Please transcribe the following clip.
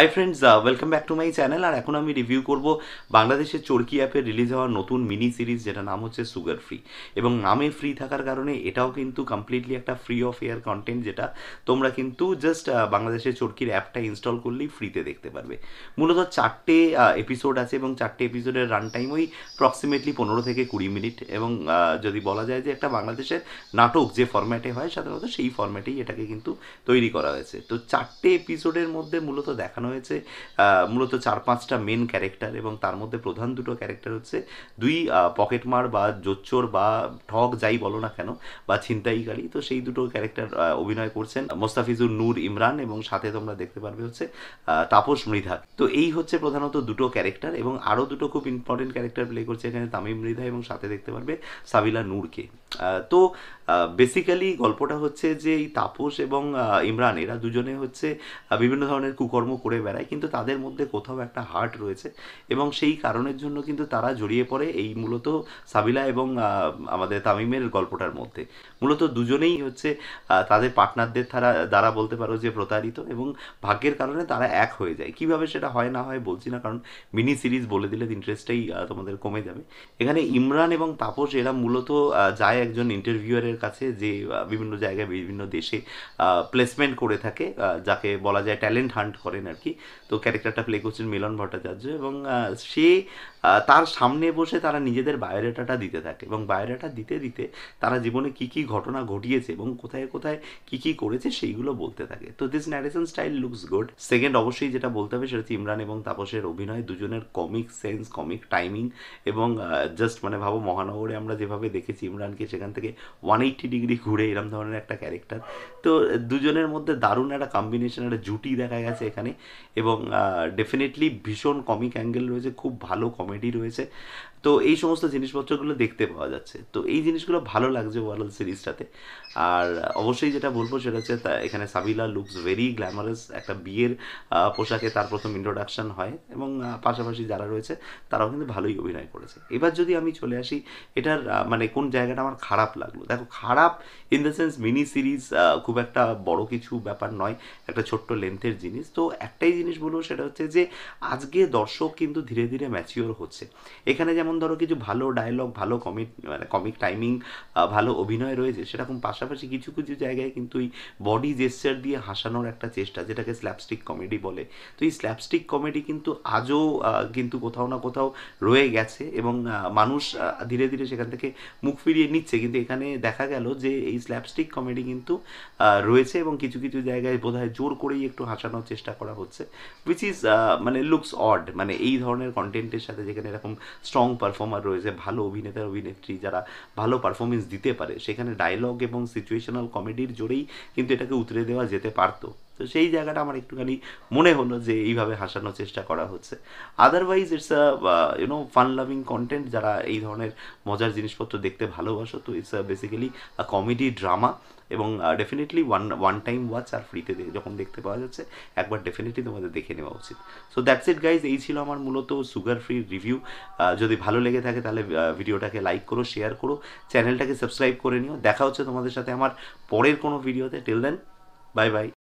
high friends welcome back to my channel আর এখন আমি রিভিউ করব বাংলাদেশের চরকি অ্যাপে রিলিজ হওয়া নতুন মিনি সিরিজ যেটা নাম হচ্ছে সুগার ফ্রি এবং নামে ফ্রি থাকার কারণে এটাও কিন্তু কমপ্লিটলি একটা ফ্রি অফ এয়ার কন্টেন্ট যেটা তোমরা কিন্তু জাস্ট বাংলাদেশের চরকির অ্যাপটা ইনস্টল করলেই ফ্রিতে দেখতে পারবে মূলত চারটে এপিসোড আছে এবং চারটে এপিসোডের রান টাইম ওই অ্যাপ্রক্সিমেটলি পনেরো থেকে কুড়ি মিনিট এবং যদি বলা যায় যে একটা বাংলাদেশের নাটক যে ফর্ম্যাটে হয় সাধারণত সেই ফর্ম্যাটেই এটাকে কিন্তু তৈরি করা হয়েছে তো চারটে এপিসোডের মধ্যে মূলত দেখানো হয়েছে মূলত চার পাঁচটা মেন ক্যারেক্টার এবং তার মধ্যে প্রধান দুটো ক্যারেক্টার হচ্ছে দুই পকেটমার বা জোচ্চোর বা ঠক যাই বলো না কেন বা ছিনতাইকারী তো সেই দুটো ক্যারেক্টার অভিনয় করছেন মোস্তাফিজুর নূর ইমরান এবং সাথে তোমরা দেখতে পারবে হচ্ছে তাপস মৃধা তো এই হচ্ছে প্রধানত দুটো ক্যারেক্টার এবং আরও দুটো খুব ইম্পর্টেন্ট ক্যারেক্টার প্লে করছে এখানে তামিম মৃধা এবং সাথে দেখতে পারবে সাবিলা নূরকে তো বেসিক্যালি গল্পটা হচ্ছে যে এই তাপস এবং ইমরান এরা দুজনে হচ্ছে বিভিন্ন ধরনের কুকর্ম করে বেড়ায় কিন্তু তাদের মধ্যে কোথাও একটা হার্ট রয়েছে এবং সেই কারণের জন্য কিন্তু তারা জড়িয়ে পড়ে এই মূলত সাবিলা এবং আমাদের তামিমের গল্পটার মধ্যে মূলত দুজনেই হচ্ছে তাদের পার্টনারদের তারা দ্বারা বলতে পারো যে প্রতারিত এবং ভাগ্যের কারণে তারা এক হয়ে যায় কিভাবে সেটা হয় না হয় বলছি না কারণ মিনি সিরিজ বলে দিলে ইন্টারেস্টটাই তোমাদের কমে যাবে এখানে ইমরান এবং তাপস এরা মূলত যায় যায় একজন ইন্টারভিউয়ারের কাছে যে বিভিন্ন জায়গায় বিভিন্ন দেশে প্লেসমেন্ট করে থাকে যাকে বলা যায় ট্যালেন্ট হান্ট করেন আর কি তো ক্যারেক্টারটা প্লে করছেন মিলন ভট্টাচার্য এবং সে তার সামনে বসে তারা নিজেদের বায়োডাটাটা দিতে থাকে এবং বায়োডাটা দিতে দিতে তারা জীবনে কি কি ঘটনা ঘটিয়েছে এবং কোথায় কোথায় কি কি করেছে সেইগুলো বলতে থাকে তো this narration style looks good second অবশ্যই যেটা বলতে হবে সেটা হচ্ছে ইমরান এবং তাপসের অভিনয় দুজনের কমিক সেন্স কমিক টাইমিং এবং জাস্ট মানে ভাবো মহানগরে আমরা যেভাবে দেখেছি ইমরানকে সেখান থেকে ওয়ান এইটি ডিগ্রি ঘুরে এরম ধরনের একটা ক্যারেক্টার তো দুজনের মধ্যে দারুণ একটা কম্বিনেশন একটা জুটি দেখা গেছে এখানে এবং ডেফিনেটলি ভীষণ কমিক অ্যাঙ্গেল রয়েছে খুব ভালো কমেডি রয়েছে তো এই সমস্ত জিনিসপত্রগুলো দেখতে পাওয়া যাচ্ছে তো এই জিনিসগুলো ভালো লাগছে ওয়ার্ল্ড সিরিজটাতে আর অবশ্যই যেটা বলবো সেটা হচ্ছে এখানে সাবিলা লুকস ভেরি গ্ল্যামারাস একটা বিয়ের পোশাকে তার প্রথম ইন্ট্রোডাকশন হয় এবং পাশাপাশি যারা রয়েছে তারাও কিন্তু ভালোই অভিনয় করেছে এবার যদি আমি চলে আসি এটার মানে কোন জায়গাটা আমার খারাপ লাগলো দেখো খারাপ in the sense mini series খুব একটা বড় কিছু ব্যাপার নয় একটা ছোট্ট লেন্থের জিনিস তো একটাই জিনিস বলবো সেটা হচ্ছে যে আজকে দর্শক কিন্তু ধীরে ধীরে ম্যাচিওর হচ্ছে এখানে যেমন ধরো কিছু ভালো ডায়লগ ভালো কমিক মানে কমিক টাইমিং ভালো অভিনয় রয়েছে সেরকম পাশাপাশি কিছু কিছু জায়গায় কিন্তু ওই বডি জেস্টার দিয়ে হাসানোর একটা চেষ্টা যেটাকে স্ল্যাপস্টিক কমেডি বলে তো এই স্ল্যাপস্টিক কমেডি কিন্তু আজও কিন্তু কোথাও না কোথাও রয়ে গেছে এবং মানুষ ধীরে ধীরে সেখান থেকে মুখ ফিরিয়ে নিচ্ছে দিচ্ছে কিন্তু এখানে দেখা গেল যে এই স্ল্যাপস্টিক কমেডি কিন্তু রয়েছে এবং কিছু কিছু জায়গায় বোধহয় জোর করেই একটু হাসানোর চেষ্টা করা হচ্ছে উইচ ইজ মানে লুকস অড মানে এই ধরনের কন্টেন্টের সাথে যেখানে এরকম স্ট্রং পারফর্মার রয়েছে ভালো অভিনেতা অভিনেত্রী যারা ভালো পারফরমেন্স দিতে পারে সেখানে ডায়লগ এবং সিচুয়েশনাল কমেডির জোরেই কিন্তু এটাকে উতরে দেওয়া যেতে পারতো তো সেই জায়গাটা আমার একটুখানি মনে হলো যে এইভাবে হাসানোর চেষ্টা করা হচ্ছে otherwise it's a you know fun loving content যারা এই ধরনের মজার জিনিসপত্র দেখতে ভালোবাসো তো it's basically a comedy drama এবং definitely one one time watch আর ফ্রিতে যখন দেখতে পাওয়া যাচ্ছে একবার ডেফিনেটলি তোমাদের দেখে নেওয়া উচিত সো দ্যাটস ইট গাইজ এই ছিল আমার মূলত সুগার ফ্রি রিভিউ যদি ভালো লেগে থাকে তাহলে ভিডিওটাকে লাইক করো শেয়ার করো চ্যানেলটাকে সাবস্ক্রাইব করে নিও দেখা হচ্ছে তোমাদের সাথে আমার পরের কোনো ভিডিওতে টেল দেন বাই বাই